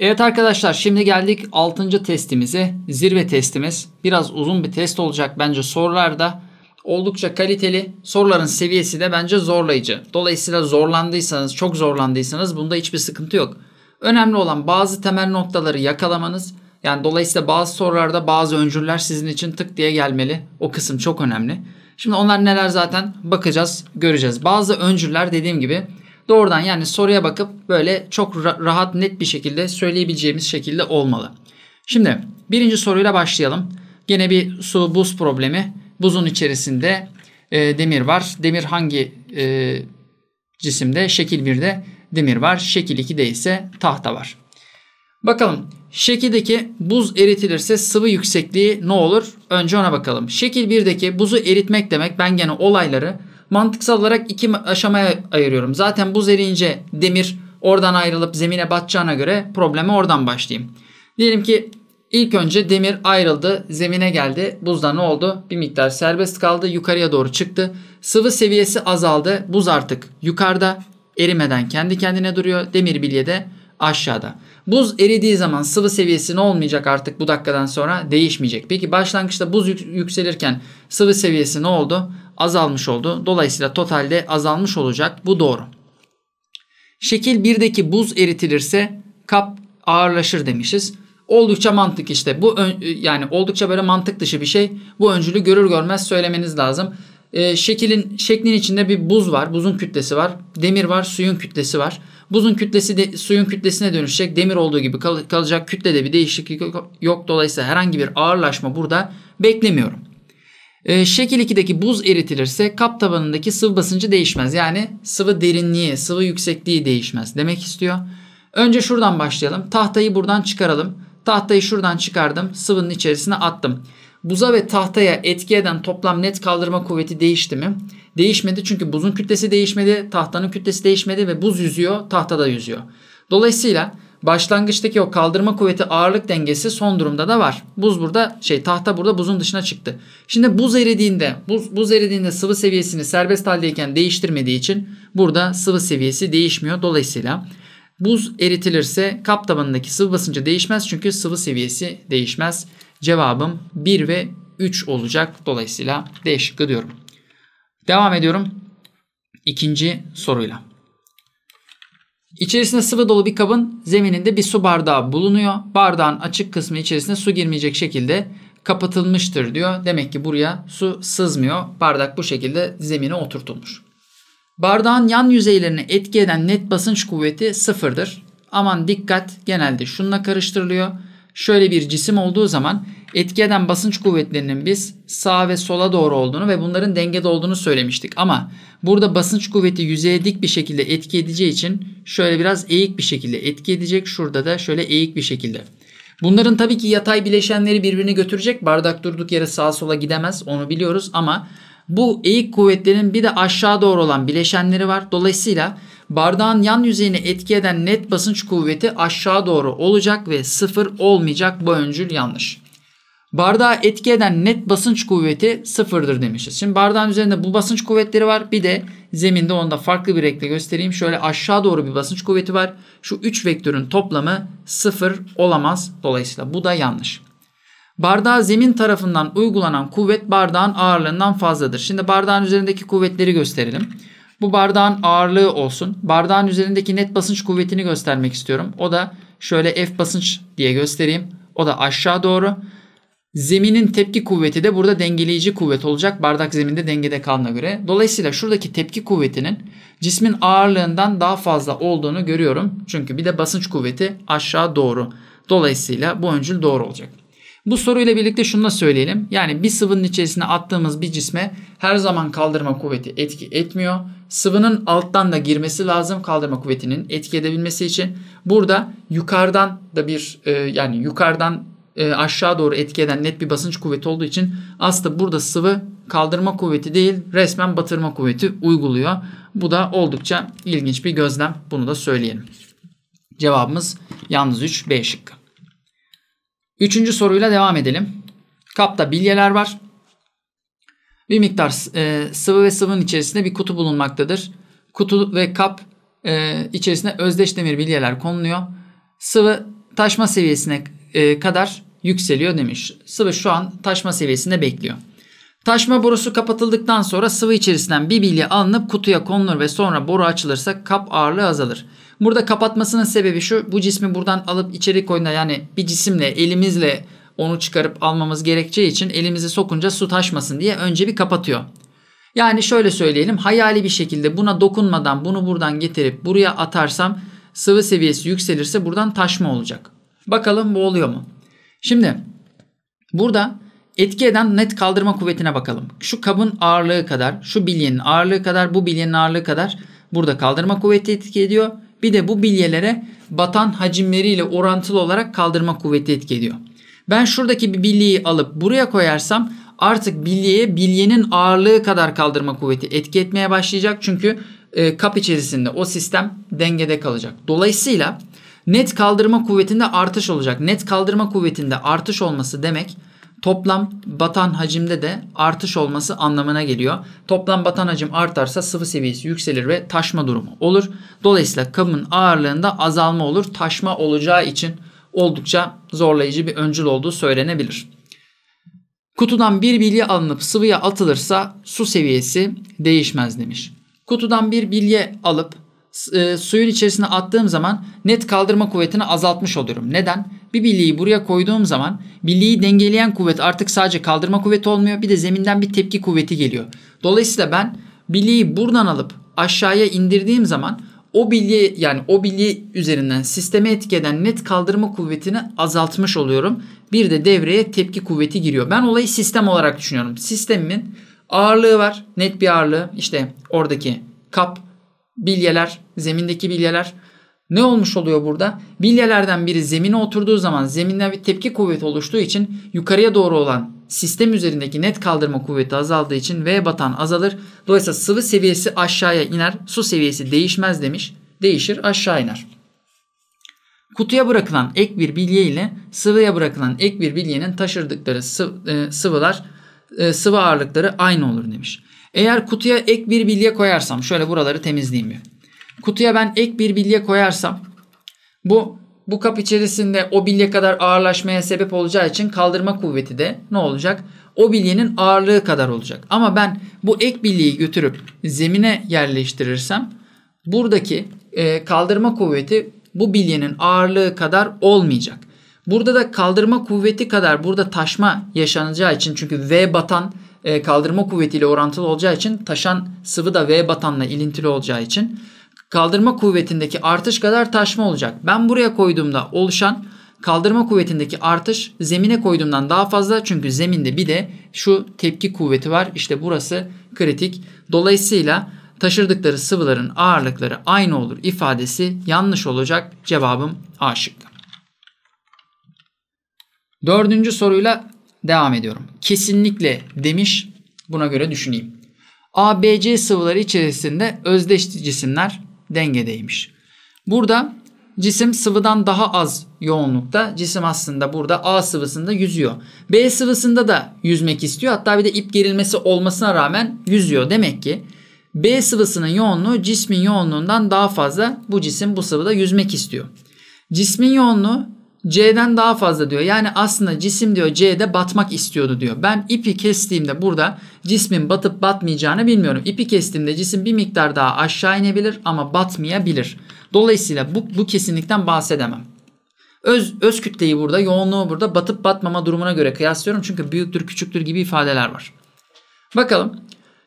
Evet arkadaşlar şimdi geldik 6. testimize. Zirve testimiz. Biraz uzun bir test olacak bence sorularda. Oldukça kaliteli. Soruların seviyesi de bence zorlayıcı. Dolayısıyla zorlandıysanız, çok zorlandıysanız bunda hiçbir sıkıntı yok. Önemli olan bazı temel noktaları yakalamanız. Yani dolayısıyla bazı sorularda bazı öncüler sizin için tık diye gelmeli. O kısım çok önemli. Şimdi onlar neler zaten bakacağız, göreceğiz. Bazı öncüler dediğim gibi doğrudan yani soruya bakıp böyle çok rahat net bir şekilde söyleyebileceğimiz şekilde olmalı. Şimdi birinci soruyla başlayalım. Gene bir su buz problemi. Buzun içerisinde e, demir var. Demir hangi e, cisimde? Şekil 1'de demir var. Şekil 2'de ise tahta var. Bakalım şekildeki buz eritilirse sıvı yüksekliği ne olur? Önce ona bakalım. Şekil 1'deki buzu eritmek demek ben gene olayları mantıksal olarak iki aşamaya ayırıyorum. Zaten buz eriyince demir oradan ayrılıp zemine batacağına göre probleme oradan başlayayım. Diyelim ki ilk önce demir ayrıldı, zemine geldi. Buzda ne oldu? Bir miktar serbest kaldı, yukarıya doğru çıktı. Sıvı seviyesi azaldı. Buz artık yukarıda erimeden kendi kendine duruyor. Demir bilye de aşağıda. Buz eridiği zaman sıvı seviyesi ne olmayacak artık bu dakikadan sonra değişmeyecek. Peki başlangıçta buz yükselirken sıvı seviyesi ne oldu? azalmış oldu. Dolayısıyla totalde azalmış olacak. Bu doğru. Şekil 1'deki buz eritilirse kap ağırlaşır demişiz. Oldukça mantık işte. Bu e, yani oldukça böyle mantık dışı bir şey. Bu öncülü görür görmez söylemeniz lazım. Ee, şekilin şeklin içinde bir buz var. Buzun kütlesi var. Demir var, suyun kütlesi var. Buzun kütlesi de suyun kütlesine dönüşecek. Demir olduğu gibi kal, kalacak. Kütlede bir değişiklik yok. Dolayısıyla herhangi bir ağırlaşma burada beklemiyorum. E, şekil 2'deki buz eritilirse kap tabanındaki sıvı basıncı değişmez. Yani sıvı derinliği, sıvı yüksekliği değişmez demek istiyor. Önce şuradan başlayalım. Tahtayı buradan çıkaralım. Tahtayı şuradan çıkardım. Sıvının içerisine attım. Buza ve tahtaya etki eden toplam net kaldırma kuvveti değişti mi? Değişmedi çünkü buzun kütlesi değişmedi, tahtanın kütlesi değişmedi ve buz yüzüyor, tahta da yüzüyor. Dolayısıyla Başlangıçtaki o kaldırma kuvveti ağırlık dengesi son durumda da var. Buz burada şey tahta burada buzun dışına çıktı. Şimdi buz eridiğinde buz, buz eridiğinde sıvı seviyesini serbest haldeyken değiştirmediği için burada sıvı seviyesi değişmiyor. Dolayısıyla buz eritilirse kap tabanındaki sıvı basıncı değişmez çünkü sıvı seviyesi değişmez. Cevabım 1 ve 3 olacak. Dolayısıyla D şıkkı diyorum. Devam ediyorum ikinci soruyla. İçerisine sıvı dolu bir kabın zemininde bir su bardağı bulunuyor. Bardağın açık kısmı içerisine su girmeyecek şekilde kapatılmıştır diyor. Demek ki buraya su sızmıyor. Bardak bu şekilde zemine oturtulmuş. Bardağın yan yüzeylerine etki eden net basınç kuvveti sıfırdır. Aman dikkat genelde şununla karıştırılıyor. Şöyle bir cisim olduğu zaman etki eden basınç kuvvetlerinin biz sağa ve sola doğru olduğunu ve bunların dengede olduğunu söylemiştik. Ama burada basınç kuvveti yüzeye dik bir şekilde etki edeceği için şöyle biraz eğik bir şekilde etki edecek. Şurada da şöyle eğik bir şekilde. Bunların tabii ki yatay bileşenleri birbirini götürecek. Bardak durduk yere sağa sola gidemez onu biliyoruz ama bu eğik kuvvetlerin bir de aşağı doğru olan bileşenleri var. Dolayısıyla Bardağın yan yüzeyine etki eden net basınç kuvveti aşağı doğru olacak ve sıfır olmayacak. Bu öncül yanlış. Bardağa etki eden net basınç kuvveti sıfırdır demişiz. Şimdi bardağın üzerinde bu basınç kuvvetleri var. Bir de zeminde onu da farklı bir renkle göstereyim. Şöyle aşağı doğru bir basınç kuvveti var. Şu 3 vektörün toplamı sıfır olamaz. Dolayısıyla bu da yanlış. Bardağa zemin tarafından uygulanan kuvvet bardağın ağırlığından fazladır. Şimdi bardağın üzerindeki kuvvetleri gösterelim. Bu bardağın ağırlığı olsun. Bardağın üzerindeki net basınç kuvvetini göstermek istiyorum. O da şöyle F basınç diye göstereyim. O da aşağı doğru. Zeminin tepki kuvveti de burada dengeleyici kuvvet olacak. Bardak zeminde dengede kalına göre. Dolayısıyla şuradaki tepki kuvvetinin cismin ağırlığından daha fazla olduğunu görüyorum. Çünkü bir de basınç kuvveti aşağı doğru. Dolayısıyla bu öncül doğru olacak. Bu soruyla birlikte şunu da söyleyelim. Yani bir sıvının içerisine attığımız bir cisme her zaman kaldırma kuvveti etki etmiyor. Sıvının alttan da girmesi lazım kaldırma kuvvetinin etki edebilmesi için. Burada yukarıdan da bir e, yani yukarıdan e, aşağı doğru etki eden net bir basınç kuvveti olduğu için aslında burada sıvı kaldırma kuvveti değil resmen batırma kuvveti uyguluyor. Bu da oldukça ilginç bir gözlem. Bunu da söyleyelim. Cevabımız yalnız 3 B şıkkı. Üçüncü soruyla devam edelim. Kapta bilyeler var. Bir miktar e, sıvı ve sıvının içerisinde bir kutu bulunmaktadır. Kutu ve kap e, içerisine özdeş demir bilyeler konuluyor. Sıvı taşma seviyesine e, kadar yükseliyor demiş. Sıvı şu an taşma seviyesinde bekliyor. Taşma borusu kapatıldıktan sonra sıvı içerisinden bir bilye alınıp kutuya konulur ve sonra boru açılırsa kap ağırlığı azalır. Burada kapatmasının sebebi şu. Bu cismi buradan alıp içeri koyduğunda yani bir cisimle elimizle onu çıkarıp almamız gerekeceği için elimizi sokunca su taşmasın diye önce bir kapatıyor. Yani şöyle söyleyelim hayali bir şekilde buna dokunmadan bunu buradan getirip buraya atarsam sıvı seviyesi yükselirse buradan taşma olacak. Bakalım bu oluyor mu? Şimdi burada etki eden net kaldırma kuvvetine bakalım. Şu kabın ağırlığı kadar, şu bilyenin ağırlığı kadar, bu bilyenin ağırlığı kadar burada kaldırma kuvveti etki ediyor. Bir de bu bilyelere batan hacimleriyle orantılı olarak kaldırma kuvveti etki ediyor. Ben şuradaki bir bilyeyi alıp buraya koyarsam artık bilyeye bilyenin ağırlığı kadar kaldırma kuvveti etki etmeye başlayacak. Çünkü e, kap içerisinde o sistem dengede kalacak. Dolayısıyla net kaldırma kuvvetinde artış olacak. Net kaldırma kuvvetinde artış olması demek toplam batan hacimde de artış olması anlamına geliyor. Toplam batan hacim artarsa sıvı seviyesi yükselir ve taşma durumu olur. Dolayısıyla kabın ağırlığında azalma olur. Taşma olacağı için oldukça zorlayıcı bir öncül olduğu söylenebilir. Kutudan bir bilye alınıp sıvıya atılırsa su seviyesi değişmez demiş. Kutudan bir bilye alıp e, suyun içerisine attığım zaman net kaldırma kuvvetini azaltmış oluyorum. Neden? bir birliği buraya koyduğum zaman birliği dengeleyen kuvvet artık sadece kaldırma kuvveti olmuyor. Bir de zeminden bir tepki kuvveti geliyor. Dolayısıyla ben birliği buradan alıp aşağıya indirdiğim zaman o bilye yani o bilye üzerinden sisteme etki eden net kaldırma kuvvetini azaltmış oluyorum. Bir de devreye tepki kuvveti giriyor. Ben olayı sistem olarak düşünüyorum. Sistemimin ağırlığı var. Net bir ağırlığı. İşte oradaki kap, bilyeler, zemindeki bilyeler ne olmuş oluyor burada? Bilyelerden biri zemine oturduğu zaman zeminden bir tepki kuvveti oluştuğu için yukarıya doğru olan sistem üzerindeki net kaldırma kuvveti azaldığı için V batan azalır. Dolayısıyla sıvı seviyesi aşağıya iner. Su seviyesi değişmez demiş. Değişir aşağı iner. Kutuya bırakılan ek bir bilye ile sıvıya bırakılan ek bir bilyenin taşırdıkları e, sıvılar e, sıvı ağırlıkları aynı olur demiş. Eğer kutuya ek bir bilye koyarsam şöyle buraları temizleyeyim bir. Kutuya ben ek bir bilye koyarsam bu bu kap içerisinde o bilye kadar ağırlaşmaya sebep olacağı için kaldırma kuvveti de ne olacak? O bilyenin ağırlığı kadar olacak. Ama ben bu ek bilyeyi götürüp zemine yerleştirirsem buradaki e, kaldırma kuvveti bu bilyenin ağırlığı kadar olmayacak. Burada da kaldırma kuvveti kadar burada taşma yaşanacağı için çünkü V batan e, kaldırma kuvvetiyle orantılı olacağı için taşan sıvı da V batanla ilintili olacağı için kaldırma kuvvetindeki artış kadar taşma olacak. Ben buraya koyduğumda oluşan kaldırma kuvvetindeki artış zemine koyduğumdan daha fazla. Çünkü zeminde bir de şu tepki kuvveti var. İşte burası kritik. Dolayısıyla taşırdıkları sıvıların ağırlıkları aynı olur ifadesi yanlış olacak. Cevabım A şıkkı. Dördüncü soruyla devam ediyorum. Kesinlikle demiş buna göre düşüneyim. ABC sıvıları içerisinde özdeş cisimler dengedeymiş. Burada cisim sıvıdan daha az yoğunlukta. Cisim aslında burada A sıvısında yüzüyor. B sıvısında da yüzmek istiyor. Hatta bir de ip gerilmesi olmasına rağmen yüzüyor. Demek ki B sıvısının yoğunluğu cismin yoğunluğundan daha fazla. Bu cisim bu sıvıda yüzmek istiyor. Cismin yoğunluğu C'den daha fazla diyor. Yani aslında cisim diyor C'de batmak istiyordu diyor. Ben ipi kestiğimde burada cismin batıp batmayacağını bilmiyorum. İpi kestiğimde cisim bir miktar daha aşağı inebilir ama batmayabilir. Dolayısıyla bu, bu kesinlikten bahsedemem. Öz, öz kütleyi burada, yoğunluğu burada batıp batmama durumuna göre kıyaslıyorum. Çünkü büyüktür, küçüktür gibi ifadeler var. Bakalım.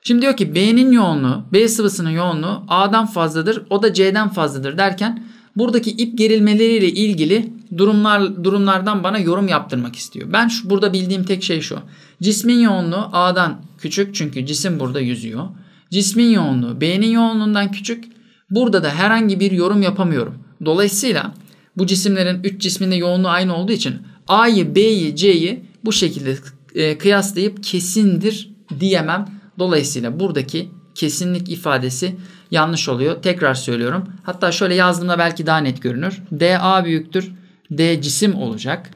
Şimdi diyor ki B'nin yoğunluğu, B sıvısının yoğunluğu A'dan fazladır, o da C'den fazladır derken buradaki ip gerilmeleriyle ilgili durumlar durumlardan bana yorum yaptırmak istiyor. Ben şu, burada bildiğim tek şey şu. Cismin yoğunluğu A'dan küçük çünkü cisim burada yüzüyor. Cismin yoğunluğu B'nin yoğunluğundan küçük. Burada da herhangi bir yorum yapamıyorum. Dolayısıyla bu cisimlerin 3 cisminde yoğunluğu aynı olduğu için A'yı, B'yi, C'yi bu şekilde e, kıyaslayıp kesindir diyemem. Dolayısıyla buradaki kesinlik ifadesi yanlış oluyor. Tekrar söylüyorum. Hatta şöyle yazdığımda belki daha net görünür. DA büyüktür. D cisim olacak.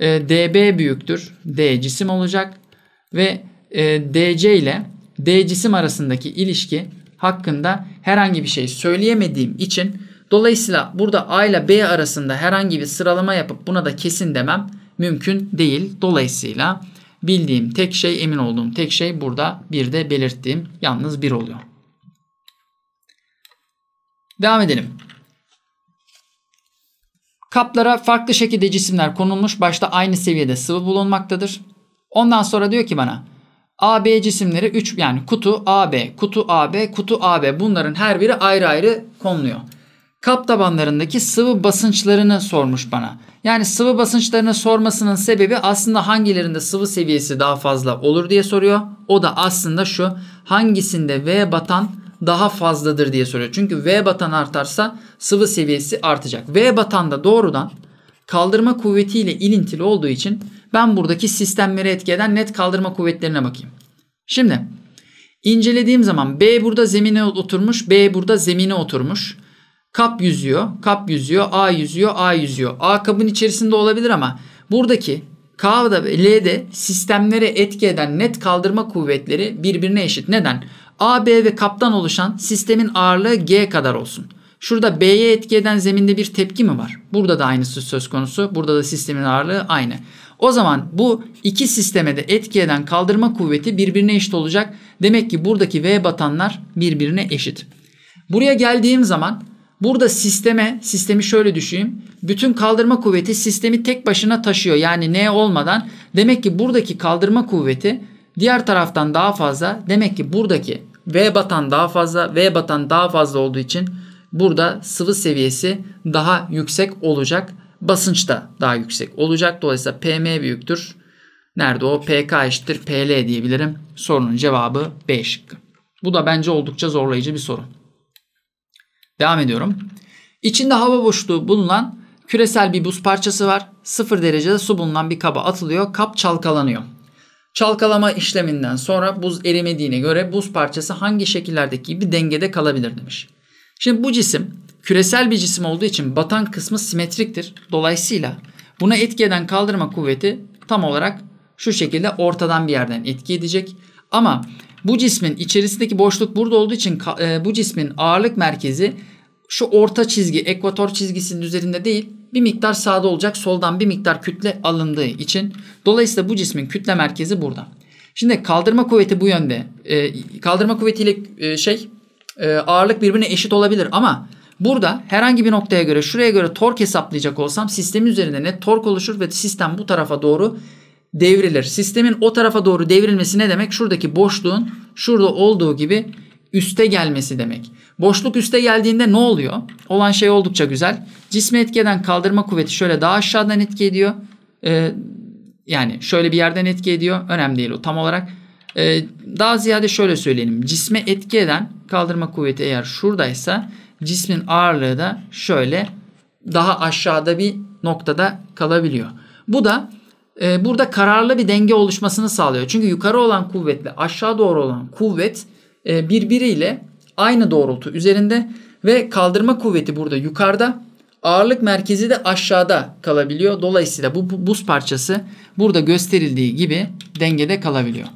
E, DB büyüktür. D cisim olacak. Ve e, DC ile D cisim arasındaki ilişki hakkında herhangi bir şey söyleyemediğim için dolayısıyla burada A ile B arasında herhangi bir sıralama yapıp buna da kesin demem mümkün değil. Dolayısıyla bildiğim tek şey, emin olduğum tek şey burada bir de belirttiğim yalnız bir oluyor. Devam edelim. Kaplara farklı şekilde cisimler konulmuş başta aynı seviyede sıvı bulunmaktadır. Ondan sonra diyor ki bana AB cisimleri 3 yani kutu AB, kutu AB, kutu AB bunların her biri ayrı ayrı konuluyor. Kap tabanlarındaki sıvı basınçlarını sormuş bana. Yani sıvı basınçlarını sormasının sebebi aslında hangilerinde sıvı seviyesi daha fazla olur diye soruyor. O da aslında şu hangisinde V batan daha fazladır diye soruyor. Çünkü V batan artarsa sıvı seviyesi artacak. V batan da doğrudan kaldırma kuvvetiyle ilintili olduğu için ben buradaki sistemleri etki eden net kaldırma kuvvetlerine bakayım. Şimdi incelediğim zaman B burada zemine oturmuş, B burada zemine oturmuş. Kap yüzüyor, kap yüzüyor, A yüzüyor, A yüzüyor. A kabın içerisinde olabilir ama buradaki K'da ve L de sistemlere etki eden net kaldırma kuvvetleri birbirine eşit. Neden? A, B ve kaptan oluşan sistemin ağırlığı G kadar olsun. Şurada B'ye etki eden zeminde bir tepki mi var? Burada da aynısı söz konusu. Burada da sistemin ağırlığı aynı. O zaman bu iki sisteme de etki eden kaldırma kuvveti birbirine eşit olacak. Demek ki buradaki V batanlar birbirine eşit. Buraya geldiğim zaman Burada sisteme, sistemi şöyle düşeyim. Bütün kaldırma kuvveti sistemi tek başına taşıyor. Yani N olmadan. Demek ki buradaki kaldırma kuvveti diğer taraftan daha fazla. Demek ki buradaki V batan daha fazla. V batan daha fazla olduğu için burada sıvı seviyesi daha yüksek olacak. Basınç da daha yüksek olacak. Dolayısıyla PM büyüktür. Nerede o? PK eşittir PL diyebilirim. Sorunun cevabı B şıkkı. Bu da bence oldukça zorlayıcı bir soru. Devam ediyorum. İçinde hava boşluğu bulunan küresel bir buz parçası var. Sıfır derecede su bulunan bir kaba atılıyor. Kap çalkalanıyor. Çalkalama işleminden sonra buz erimediğine göre buz parçası hangi şekillerdeki bir dengede kalabilir demiş. Şimdi bu cisim küresel bir cisim olduğu için batan kısmı simetriktir. Dolayısıyla buna etki eden kaldırma kuvveti tam olarak şu şekilde ortadan bir yerden etki edecek. Ama bu cismin içerisindeki boşluk burada olduğu için e, bu cismin ağırlık merkezi şu orta çizgi ekvator çizgisinin üzerinde değil bir miktar sağda olacak soldan bir miktar kütle alındığı için dolayısıyla bu cismin kütle merkezi burada. Şimdi kaldırma kuvveti bu yönde. E, kaldırma kuvvetiyle e, şey e, ağırlık birbirine eşit olabilir ama burada herhangi bir noktaya göre şuraya göre tork hesaplayacak olsam sistemin üzerinde net tork oluşur ve sistem bu tarafa doğru devrilir. Sistemin o tarafa doğru devrilmesi ne demek? Şuradaki boşluğun şurada olduğu gibi üste gelmesi demek. Boşluk üste geldiğinde ne oluyor? Olan şey oldukça güzel. Cismi etki eden kaldırma kuvveti şöyle daha aşağıdan etki ediyor. Ee, yani şöyle bir yerden etki ediyor. Önemli değil o tam olarak. Ee, daha ziyade şöyle söyleyelim. Cisme etki eden kaldırma kuvveti eğer şuradaysa cismin ağırlığı da şöyle daha aşağıda bir noktada kalabiliyor. Bu da e, burada kararlı bir denge oluşmasını sağlıyor. Çünkü yukarı olan kuvvetle aşağı doğru olan kuvvet e, birbiriyle aynı doğrultu üzerinde ve kaldırma kuvveti burada yukarıda ağırlık merkezi de aşağıda kalabiliyor. Dolayısıyla bu buz parçası burada gösterildiği gibi dengede kalabiliyor.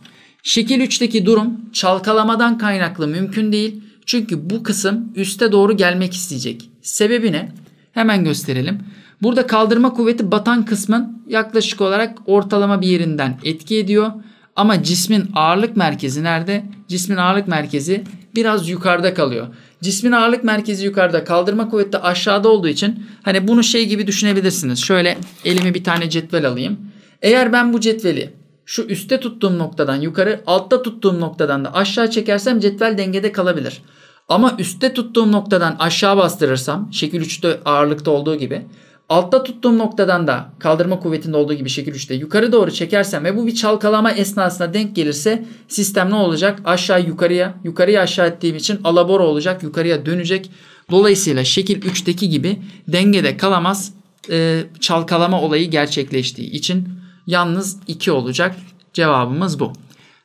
Şekil 3'teki durum çalkalamadan kaynaklı mümkün değil. Çünkü bu kısım üste doğru gelmek isteyecek. Sebebi ne? Hemen gösterelim. Burada kaldırma kuvveti batan kısmın yaklaşık olarak ortalama bir yerinden etki ediyor. Ama cismin ağırlık merkezi nerede? Cismin ağırlık merkezi biraz yukarıda kalıyor. Cismin ağırlık merkezi yukarıda, kaldırma kuvveti aşağıda olduğu için hani bunu şey gibi düşünebilirsiniz. Şöyle elimi bir tane cetvel alayım. Eğer ben bu cetveli şu üstte tuttuğum noktadan yukarı, altta tuttuğum noktadan da aşağı çekersem cetvel dengede kalabilir. Ama üstte tuttuğum noktadan aşağı bastırırsam şekil 3'te ağırlıkta olduğu gibi Altta tuttuğum noktadan da kaldırma kuvvetinde olduğu gibi şekil 3'te yukarı doğru çekersem ve bu bir çalkalama esnasına denk gelirse sistem ne olacak? Aşağı yukarıya, yukarıya aşağı ettiğim için alabora olacak, yukarıya dönecek. Dolayısıyla şekil 3'teki gibi dengede kalamaz e, çalkalama olayı gerçekleştiği için yalnız 2 olacak. Cevabımız bu.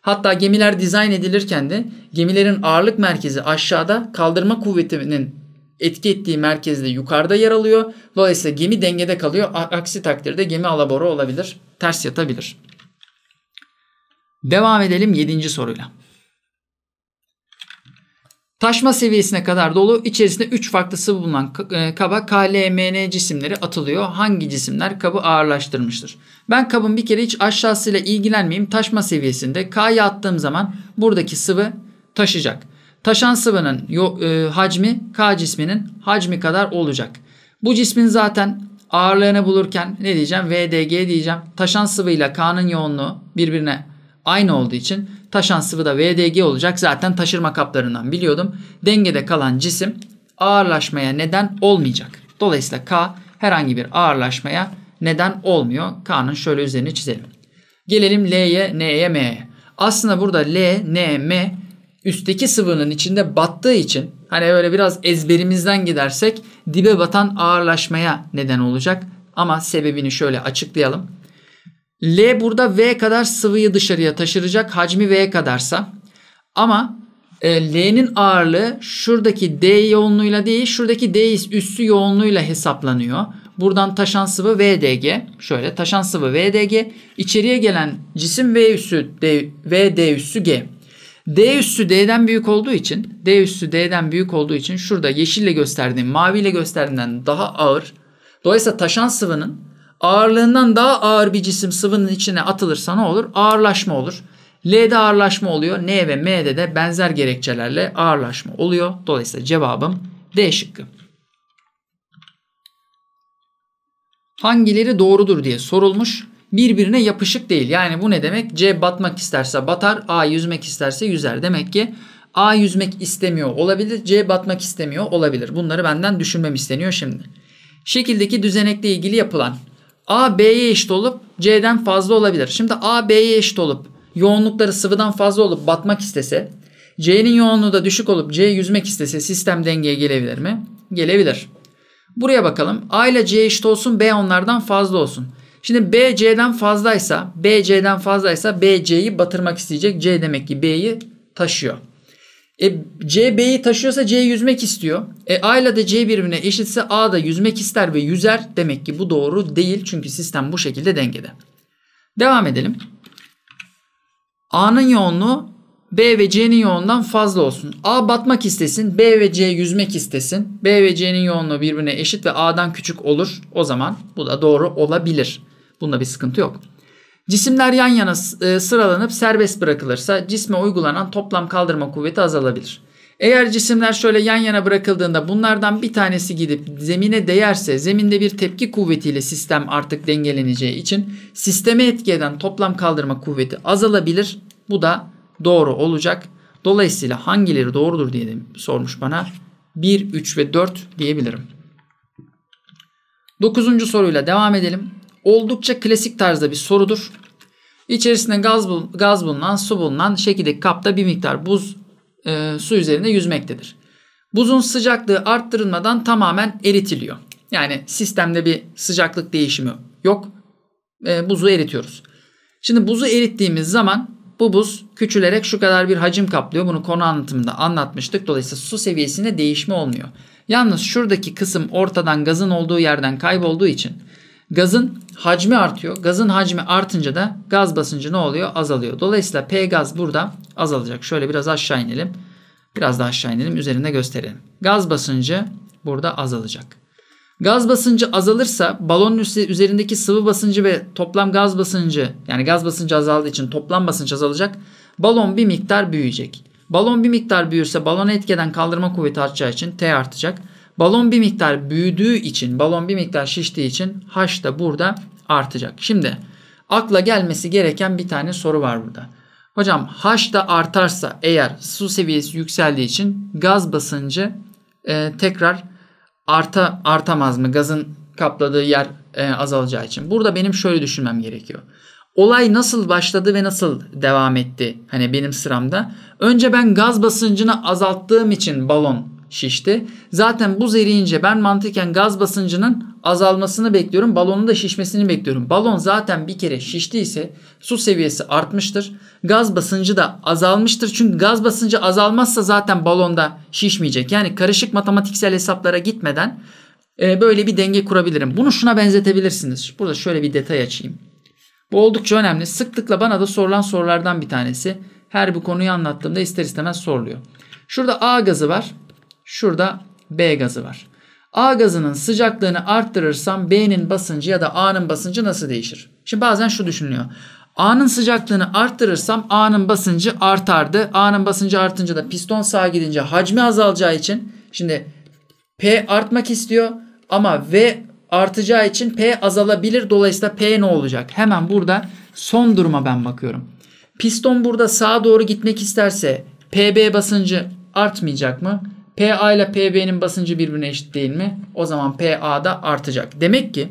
Hatta gemiler dizayn edilirken de gemilerin ağırlık merkezi aşağıda kaldırma kuvvetinin etki ettiği merkezde yukarıda yer alıyor. Dolayısıyla gemi dengede kalıyor. Aksi takdirde gemi alabora olabilir. Ters yatabilir. Devam edelim 7. soruyla. Taşma seviyesine kadar dolu içerisinde 3 farklı sıvı bulunan e, kaba KLMN cisimleri atılıyor. Hangi cisimler kabı ağırlaştırmıştır? Ben kabın bir kere hiç aşağısıyla ilgilenmeyeyim. Taşma seviyesinde K'ya attığım zaman buradaki sıvı taşıyacak. Taşan sıvının yo, e, hacmi K cisminin hacmi kadar olacak. Bu cismin zaten ağırlığını bulurken ne diyeceğim? VDG diyeceğim. Taşan sıvıyla K'nın yoğunluğu birbirine aynı olduğu için taşan sıvı da VDG olacak. Zaten taşırma kaplarından biliyordum. Dengede kalan cisim ağırlaşmaya neden olmayacak. Dolayısıyla K herhangi bir ağırlaşmaya neden olmuyor. K'nın şöyle üzerine çizelim. Gelelim L'ye, N'ye, M'ye. Aslında burada L, N, M üstteki sıvının içinde battığı için hani böyle biraz ezberimizden gidersek dibe batan ağırlaşmaya neden olacak. Ama sebebini şöyle açıklayalım. L burada V kadar sıvıyı dışarıya taşıracak hacmi V kadarsa ama e, L'nin ağırlığı şuradaki D yoğunluğuyla değil şuradaki D üstü yoğunluğuyla hesaplanıyor. Buradan taşan sıvı VDG şöyle taşan sıvı VDG içeriye gelen cisim V üssü D, VD üssü G. D üssü D'den büyük olduğu için D üssü D'den büyük olduğu için şurada yeşille gösterdiğim maviyle gösterdiğimden daha ağır. Dolayısıyla taşan sıvının ağırlığından daha ağır bir cisim sıvının içine atılırsa ne olur? Ağırlaşma olur. L'de ağırlaşma oluyor. N ve M'de de benzer gerekçelerle ağırlaşma oluyor. Dolayısıyla cevabım D şıkkı. Hangileri doğrudur diye sorulmuş birbirine yapışık değil. Yani bu ne demek? C batmak isterse batar, A yüzmek isterse yüzer. Demek ki A yüzmek istemiyor olabilir, C batmak istemiyor olabilir. Bunları benden düşünmem isteniyor şimdi. Şekildeki düzenekle ilgili yapılan A B'ye eşit olup C'den fazla olabilir. Şimdi A B'ye eşit olup yoğunlukları sıvıdan fazla olup batmak istese C'nin yoğunluğu da düşük olup C yüzmek istese sistem dengeye gelebilir mi? Gelebilir. Buraya bakalım. A ile C eşit olsun B onlardan fazla olsun. Şimdi BC'den fazlaysa BC'den fazlaysa BC'yi batırmak isteyecek. C demek ki B'yi taşıyor. E, C B'yi taşıyorsa C yüzmek istiyor. E, A ile de C birbirine eşitse A da yüzmek ister ve yüzer. Demek ki bu doğru değil çünkü sistem bu şekilde dengede. Devam edelim. A'nın yoğunluğu B ve C'nin yoğundan fazla olsun. A batmak istesin, B ve C yüzmek istesin. B ve C'nin yoğunluğu birbirine eşit ve A'dan küçük olur. O zaman bu da doğru olabilir. Bunda bir sıkıntı yok. Cisimler yan yana e, sıralanıp serbest bırakılırsa cisme uygulanan toplam kaldırma kuvveti azalabilir. Eğer cisimler şöyle yan yana bırakıldığında bunlardan bir tanesi gidip zemine değerse zeminde bir tepki kuvvetiyle sistem artık dengeleneceği için sisteme etki eden toplam kaldırma kuvveti azalabilir. Bu da doğru olacak. Dolayısıyla hangileri doğrudur diye sormuş bana. 1, 3 ve 4 diyebilirim. Dokuzuncu soruyla devam edelim. Oldukça klasik tarzda bir sorudur. İçerisinde gaz, bul gaz bulunan, su bulunan şekildeki kapta bir miktar buz e, su üzerinde yüzmektedir. Buzun sıcaklığı arttırılmadan tamamen eritiliyor. Yani sistemde bir sıcaklık değişimi yok. E, buzu eritiyoruz. Şimdi buzu erittiğimiz zaman bu buz küçülerek şu kadar bir hacim kaplıyor. Bunu konu anlatımında anlatmıştık. Dolayısıyla su seviyesinde değişme olmuyor. Yalnız şuradaki kısım ortadan gazın olduğu yerden kaybolduğu için Gazın hacmi artıyor. Gazın hacmi artınca da gaz basıncı ne oluyor? Azalıyor. Dolayısıyla P gaz burada azalacak. Şöyle biraz aşağı inelim. Biraz daha aşağı inelim. Üzerinde gösterelim. Gaz basıncı burada azalacak. Gaz basıncı azalırsa balonun üstü, üzerindeki sıvı basıncı ve toplam gaz basıncı yani gaz basıncı azaldığı için toplam basınç azalacak. Balon bir miktar büyüyecek. Balon bir miktar büyürse balona etkeden kaldırma kuvveti artacağı için T artacak. Balon bir miktar büyüdüğü için, balon bir miktar şiştiği için H da burada artacak. Şimdi akla gelmesi gereken bir tane soru var burada. Hocam H da artarsa eğer su seviyesi yükseldiği için gaz basıncı e, tekrar arta artamaz mı? Gazın kapladığı yer e, azalacağı için. Burada benim şöyle düşünmem gerekiyor. Olay nasıl başladı ve nasıl devam etti? Hani benim sıramda. Önce ben gaz basıncını azalttığım için balon şişti. Zaten buz eriyince ben mantıken gaz basıncının azalmasını bekliyorum. Balonun da şişmesini bekliyorum. Balon zaten bir kere şiştiyse su seviyesi artmıştır. Gaz basıncı da azalmıştır. Çünkü gaz basıncı azalmazsa zaten balonda şişmeyecek. Yani karışık matematiksel hesaplara gitmeden e, böyle bir denge kurabilirim. Bunu şuna benzetebilirsiniz. Burada şöyle bir detay açayım. Bu oldukça önemli. Sıklıkla bana da sorulan sorulardan bir tanesi. Her bir konuyu anlattığımda ister istemez soruluyor. Şurada A gazı var. Şurada B gazı var. A gazının sıcaklığını arttırırsam B'nin basıncı ya da A'nın basıncı nasıl değişir? Şimdi bazen şu düşünülüyor. A'nın sıcaklığını arttırırsam A'nın basıncı artardı. A'nın basıncı artınca da piston sağ gidince hacmi azalacağı için şimdi P artmak istiyor ama V artacağı için P azalabilir. Dolayısıyla P ne olacak? Hemen burada son duruma ben bakıyorum. Piston burada sağa doğru gitmek isterse PB basıncı artmayacak mı? PA ile PB'nin basıncı birbirine eşit değil mi? O zaman PA da artacak. Demek ki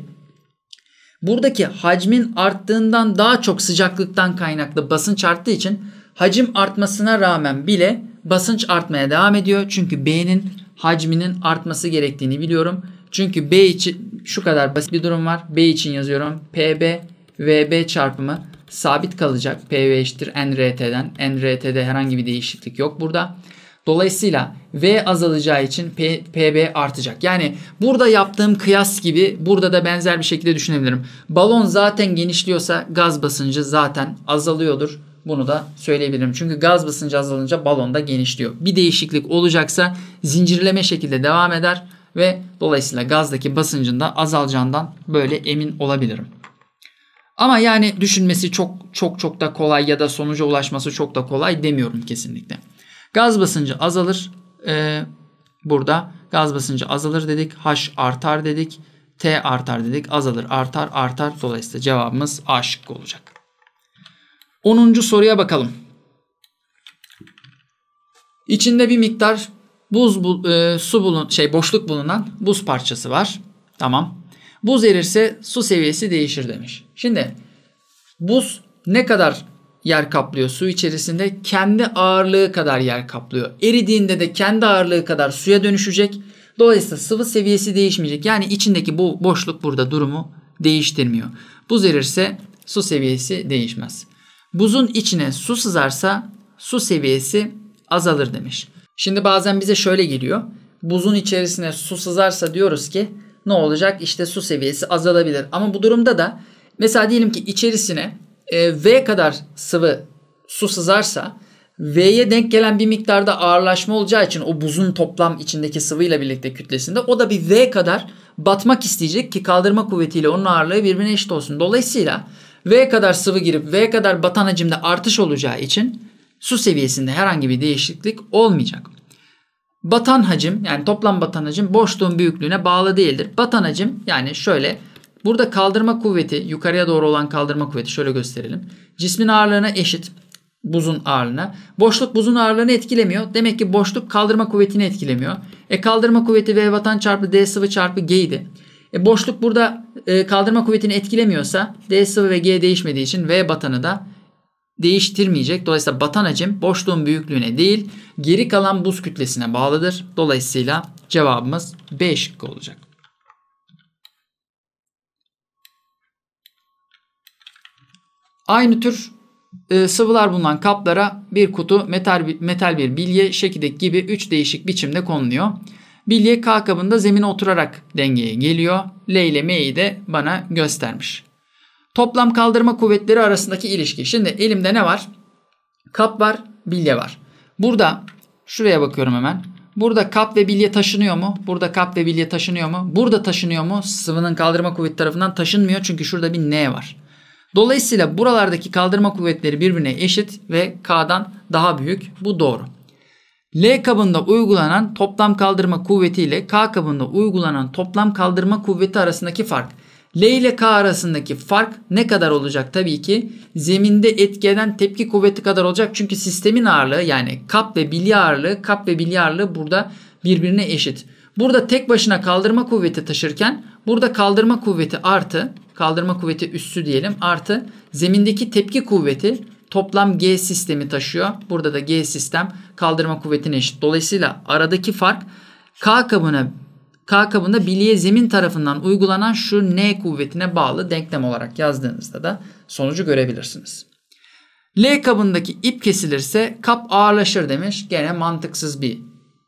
buradaki hacmin arttığından daha çok sıcaklıktan kaynaklı basınç arttığı için hacim artmasına rağmen bile basınç artmaya devam ediyor. Çünkü B'nin hacminin artması gerektiğini biliyorum. Çünkü B için şu kadar basit bir durum var. B için yazıyorum. PB VB çarpımı sabit kalacak. PV eşittir NRT'den. NRT'de herhangi bir değişiklik yok burada. Dolayısıyla V azalacağı için P, PB artacak. Yani burada yaptığım kıyas gibi burada da benzer bir şekilde düşünebilirim. Balon zaten genişliyorsa gaz basıncı zaten azalıyordur. Bunu da söyleyebilirim. Çünkü gaz basıncı azalınca balon da genişliyor. Bir değişiklik olacaksa zincirleme şekilde devam eder ve dolayısıyla gazdaki basıncın da azalacağından böyle emin olabilirim. Ama yani düşünmesi çok çok çok da kolay ya da sonuca ulaşması çok da kolay demiyorum kesinlikle. Gaz basıncı azalır. Ee, burada gaz basıncı azalır dedik. H artar dedik. T artar dedik. Azalır artar artar. Dolayısıyla cevabımız A şıkkı olacak. 10. soruya bakalım. İçinde bir miktar buz bu, e, su bulun şey boşluk bulunan buz parçası var. Tamam. Buz erirse su seviyesi değişir demiş. Şimdi buz ne kadar yer kaplıyor su içerisinde. Kendi ağırlığı kadar yer kaplıyor. Eridiğinde de kendi ağırlığı kadar suya dönüşecek. Dolayısıyla sıvı seviyesi değişmeyecek. Yani içindeki bu boşluk burada durumu değiştirmiyor. Buz erirse su seviyesi değişmez. Buzun içine su sızarsa su seviyesi azalır demiş. Şimdi bazen bize şöyle geliyor. Buzun içerisine su sızarsa diyoruz ki ne olacak? İşte su seviyesi azalabilir. Ama bu durumda da mesela diyelim ki içerisine e, V kadar sıvı su sızarsa V'ye denk gelen bir miktarda ağırlaşma olacağı için o buzun toplam içindeki sıvıyla birlikte kütlesinde o da bir V kadar batmak isteyecek ki kaldırma kuvvetiyle onun ağırlığı birbirine eşit olsun. Dolayısıyla V kadar sıvı girip V kadar batan hacimde artış olacağı için su seviyesinde herhangi bir değişiklik olmayacak. Batan hacim yani toplam batan hacim boşluğun büyüklüğüne bağlı değildir. Batan hacim yani şöyle Burada kaldırma kuvveti yukarıya doğru olan kaldırma kuvveti şöyle gösterelim. Cismin ağırlığına eşit buzun ağırlığına. Boşluk buzun ağırlığını etkilemiyor. Demek ki boşluk kaldırma kuvvetini etkilemiyor. E kaldırma kuvveti V vatan çarpı D sıvı çarpı G idi. E boşluk burada e, kaldırma kuvvetini etkilemiyorsa D sıvı ve G değişmediği için V batanı da değiştirmeyecek. Dolayısıyla batan hacim boşluğun büyüklüğüne değil geri kalan buz kütlesine bağlıdır. Dolayısıyla cevabımız B şıkkı olacak. Aynı tür e, sıvılar bulunan kaplara bir kutu metal, metal bir bilye şekildeki gibi 3 değişik biçimde konuluyor. Bilye K kabında zemine oturarak dengeye geliyor. L ile M'yi de bana göstermiş. Toplam kaldırma kuvvetleri arasındaki ilişki. Şimdi elimde ne var? Kap var, bilye var. Burada şuraya bakıyorum hemen. Burada kap ve bilye taşınıyor mu? Burada kap ve bilye taşınıyor mu? Burada taşınıyor mu? Sıvının kaldırma kuvveti tarafından taşınmıyor çünkü şurada bir N var. Dolayısıyla buralardaki kaldırma kuvvetleri birbirine eşit ve K'dan daha büyük. Bu doğru. L kabında uygulanan toplam kaldırma kuvveti ile K kabında uygulanan toplam kaldırma kuvveti arasındaki fark. L ile K arasındaki fark ne kadar olacak? Tabii ki zeminde etkeden tepki kuvveti kadar olacak. Çünkü sistemin ağırlığı yani kap ve bilye ağırlığı, kap ve bilye ağırlığı burada birbirine eşit. Burada tek başına kaldırma kuvveti taşırken burada kaldırma kuvveti artı kaldırma kuvveti üssü diyelim artı zemindeki tepki kuvveti toplam G sistemi taşıyor. Burada da G sistem kaldırma kuvvetine eşit. Dolayısıyla aradaki fark K kabına K kabında bilye zemin tarafından uygulanan şu N kuvvetine bağlı denklem olarak yazdığınızda da sonucu görebilirsiniz. L kabındaki ip kesilirse kap ağırlaşır demiş. Gene mantıksız bir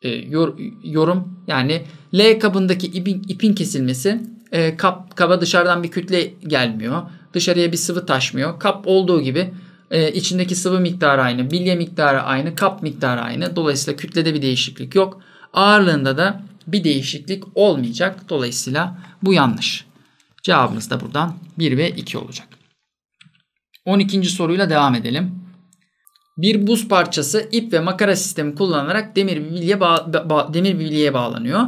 e, yor, yorum. Yani L kabındaki ipin, ipin kesilmesi e, kap kaba dışarıdan bir kütle gelmiyor. Dışarıya bir sıvı taşmıyor. Kap olduğu gibi e, içindeki sıvı miktarı aynı, bilye miktarı aynı, kap miktarı aynı. Dolayısıyla kütlede bir değişiklik yok. Ağırlığında da bir değişiklik olmayacak. Dolayısıyla bu yanlış. Cevabımız da buradan 1 ve 2 olacak. 12. soruyla devam edelim. Bir buz parçası ip ve makara sistemi kullanarak demir bir bilye ba- ba- demir bir bilyeye bağlanıyor.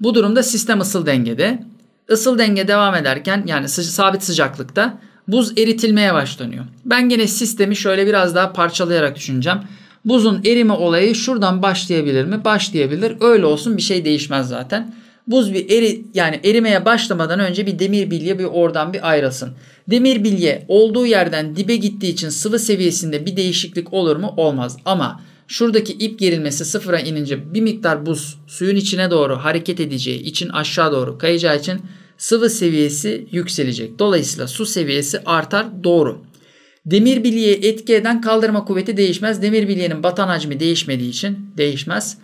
Bu durumda sistem ısıl dengede ısıl denge devam ederken yani sabit sıcaklıkta buz eritilmeye başlanıyor. Ben gene sistemi şöyle biraz daha parçalayarak düşüneceğim. Buzun erime olayı şuradan başlayabilir mi? Başlayabilir. Öyle olsun bir şey değişmez zaten. Buz bir eri yani erimeye başlamadan önce bir demir bilye bir oradan bir ayrılsın. Demir bilye olduğu yerden dibe gittiği için sıvı seviyesinde bir değişiklik olur mu? Olmaz. Ama Şuradaki ip gerilmesi sıfıra inince bir miktar buz suyun içine doğru hareket edeceği için aşağı doğru kayacağı için sıvı seviyesi yükselecek. Dolayısıyla su seviyesi artar doğru. Demir bilye etki eden kaldırma kuvveti değişmez. Demir bilyenin batan hacmi değişmediği için değişmez.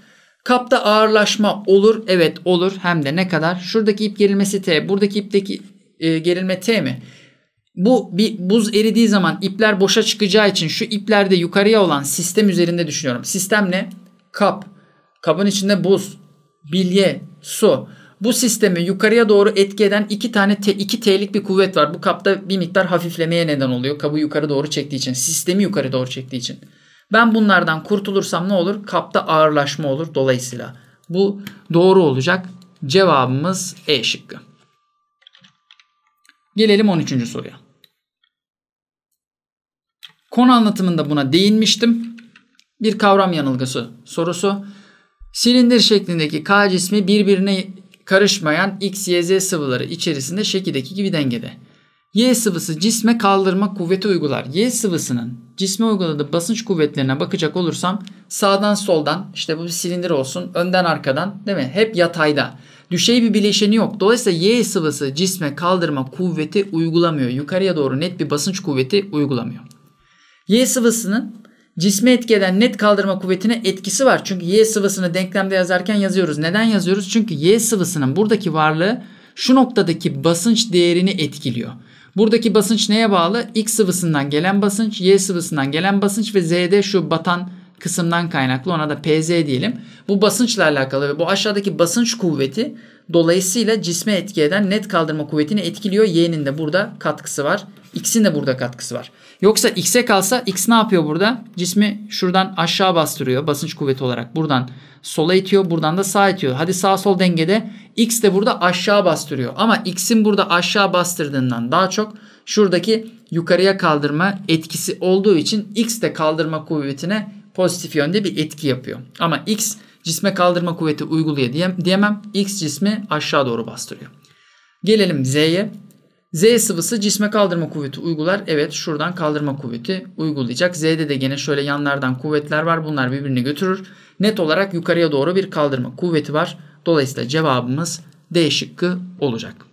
Kapta ağırlaşma olur. Evet olur. Hem de ne kadar? Şuradaki ip gerilmesi T. Buradaki ipteki e, gerilme T mi? bu bir buz eridiği zaman ipler boşa çıkacağı için şu iplerde yukarıya olan sistem üzerinde düşünüyorum. Sistem ne? Kap. Kabın içinde buz, bilye, su. Bu sistemi yukarıya doğru etki eden iki tane te, iki T'lik bir kuvvet var. Bu kapta bir miktar hafiflemeye neden oluyor. Kabı yukarı doğru çektiği için. Sistemi yukarı doğru çektiği için. Ben bunlardan kurtulursam ne olur? Kapta ağırlaşma olur dolayısıyla. Bu doğru olacak. Cevabımız E şıkkı. Gelelim 13. soruya. Konu anlatımında buna değinmiştim. Bir kavram yanılgısı sorusu. Silindir şeklindeki K cismi birbirine karışmayan X, Y, Z sıvıları içerisinde şekildeki gibi dengede. Y sıvısı cisme kaldırma kuvveti uygular. Y sıvısının cisme uyguladığı basınç kuvvetlerine bakacak olursam sağdan soldan işte bu bir silindir olsun önden arkadan değil mi? Hep yatayda. Düşey bir bileşeni yok. Dolayısıyla Y sıvısı cisme kaldırma kuvveti uygulamıyor. Yukarıya doğru net bir basınç kuvveti uygulamıyor. Y sıvısının cisme etki eden net kaldırma kuvvetine etkisi var. Çünkü Y sıvısını denklemde yazarken yazıyoruz. Neden yazıyoruz? Çünkü Y sıvısının buradaki varlığı şu noktadaki basınç değerini etkiliyor. Buradaki basınç neye bağlı? X sıvısından gelen basınç, Y sıvısından gelen basınç ve Z'de şu batan kısımdan kaynaklı ona da PZ diyelim. Bu basınçla alakalı ve bu aşağıdaki basınç kuvveti dolayısıyla cisme etki eden net kaldırma kuvvetini etkiliyor. Y'nin de burada katkısı var. X'in de burada katkısı var. Yoksa X'e kalsa X ne yapıyor burada? Cismi şuradan aşağı bastırıyor basınç kuvveti olarak. Buradan sola itiyor buradan da sağa itiyor. Hadi sağ sol dengede X de burada aşağı bastırıyor. Ama X'in burada aşağı bastırdığından daha çok şuradaki yukarıya kaldırma etkisi olduğu için X de kaldırma kuvvetine pozitif yönde bir etki yapıyor. Ama X cisme kaldırma kuvveti uyguluyor diyemem. X cismi aşağı doğru bastırıyor. Gelelim Z'ye. Z sıvısı cisme kaldırma kuvveti uygular. Evet şuradan kaldırma kuvveti uygulayacak. Z'de de gene şöyle yanlardan kuvvetler var. Bunlar birbirini götürür. Net olarak yukarıya doğru bir kaldırma kuvveti var. Dolayısıyla cevabımız D şıkkı olacak.